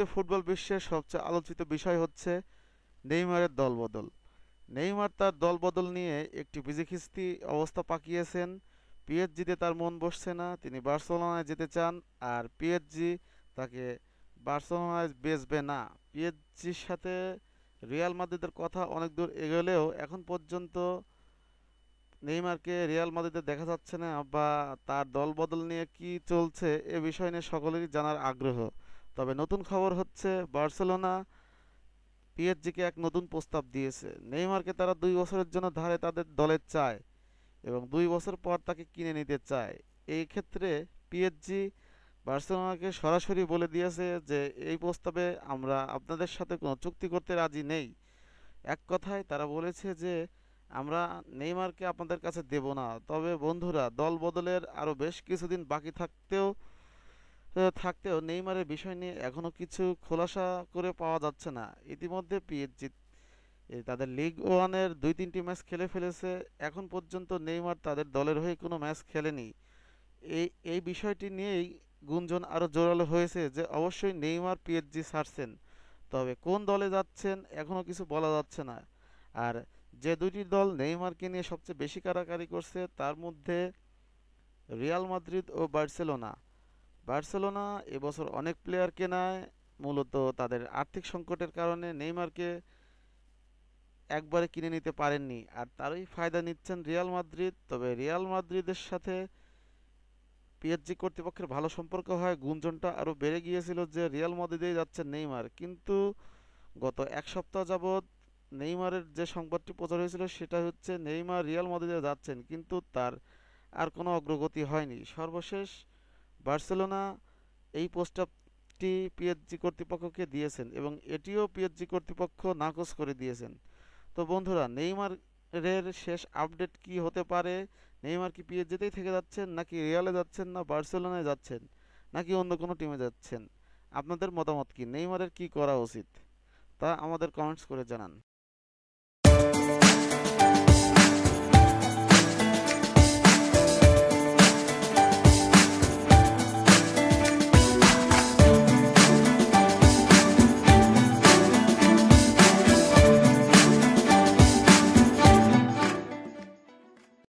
মুহূর্তে ফুটবল বিশ্বের সবচেয়ে আলোচিত বিষয় হচ্ছে নেইমারের দলবদল নেইমার তার দলবদল নিয়ে একটি বিজিখিস্তি অবস্থা পাকিয়েছেন পিএসজিতে তার মন বসছে না তিনি বার্সেলোনায় যেতে চান আর পিএসজি তাকে বার্সেলোনায় বেচবে না পিএসজির সাথে রিয়াল মাদ্রিদের কথা অনেক দূর এগোলেও এখন পর্যন্ত নেইমারকে রিয়াল মাদ্রিদে দেখা যাচ্ছে না বা তার দলবদল নিয়ে কি চলছে এ বিষয় নিয়ে সকলেরই জানার আগ্রহ তবে নতুন খবর হচ্ছে বার্সেলোনা পিএসজিকে এক নতুন প্রস্তাব দিয়েছে নেইমারকে তারা দুই বছরের জন্য ধারে তাদের দলে চায় এবং দুই বছর পর তাকে কিনে নিতে চায় এই ক্ষেত্রে পিএসজি বার্সেলোনাকে সরাসরি বলে দিয়েছে যে এই প্রস্তাবে আমরা আপনাদের সাথে কোনো চুক্তি করতে রাজি নেই এক কথায় তারা বলেছে যে আমরা নেইমারকে আপনাদের কাছে দেব না তবে বন্ধুরা দল বদলের আরও বেশ কিছুদিন বাকি থাকতেও থাকতেও নেইমারের বিষয় নিয়ে এখনও কিছু খোলাসা করে পাওয়া যাচ্ছে না ইতিমধ্যে পিএসজি তাদের লিগ ওয়ানের দুই তিনটি ম্যাচ খেলে ফেলেছে এখন পর্যন্ত নেইমার তাদের দলের হয়ে কোনো ম্যাচ খেলেনি এই এই বিষয়টি নিয়েই গুঞ্জন আরও জোরালো হয়েছে যে অবশ্যই নেইমার পিএসজি ছাড়ছেন তবে কোন দলে যাচ্ছেন এখনও কিছু বলা যাচ্ছে না আর যে দুটি দল নেইমারকে নিয়ে সবচেয়ে বেশি কারাকারি করছে তার মধ্যে রিয়াল মাদ্রিদ ও বার্সেলোনা বার্সেলোনা এবছর অনেক প্লেয়ার কেনায় মূলত তাদের আর্থিক সংকটের কারণে নেইমারকে একবারে কিনে নিতে পারেননি আর তারই ফায়দা নিচ্ছেন রিয়াল মাদ্রিদ তবে রিয়াল মাদ্রিদের সাথে পিএসজি কর্তৃপক্ষের ভালো সম্পর্ক হয় গুঞ্জনটা আরও বেড়ে গিয়েছিল যে রিয়াল মাদ্রিদেই যাচ্ছে নেইমার কিন্তু গত এক সপ্তাহ যাবৎ নেইমারের যে সংবাদটি প্রচার হয়েছিল সেটা হচ্ছে নেইমার রিয়াল মাদ্রিদে যাচ্ছেন কিন্তু তার আর কোনো অগ্রগতি হয়নি সর্বশেষ বার্সেলোনা এই প্রস্তাবটি পিএচজি কর্তৃপক্ষকে দিয়েছেন এবং এটিও পিএচজি কর্তৃপক্ষ নাকচ করে দিয়েছেন তো বন্ধুরা নেইমারের শেষ আপডেট কি হতে পারে নেইমার কি পিএচজিতেই থেকে যাচ্ছেন নাকি রিয়ালে যাচ্ছেন না বার্সেলোনায় যাচ্ছেন নাকি অন্য কোনো টিমে যাচ্ছেন আপনাদের মতামত কি নেইমারের কি করা উচিত তা আমাদের কমেন্টস করে জানান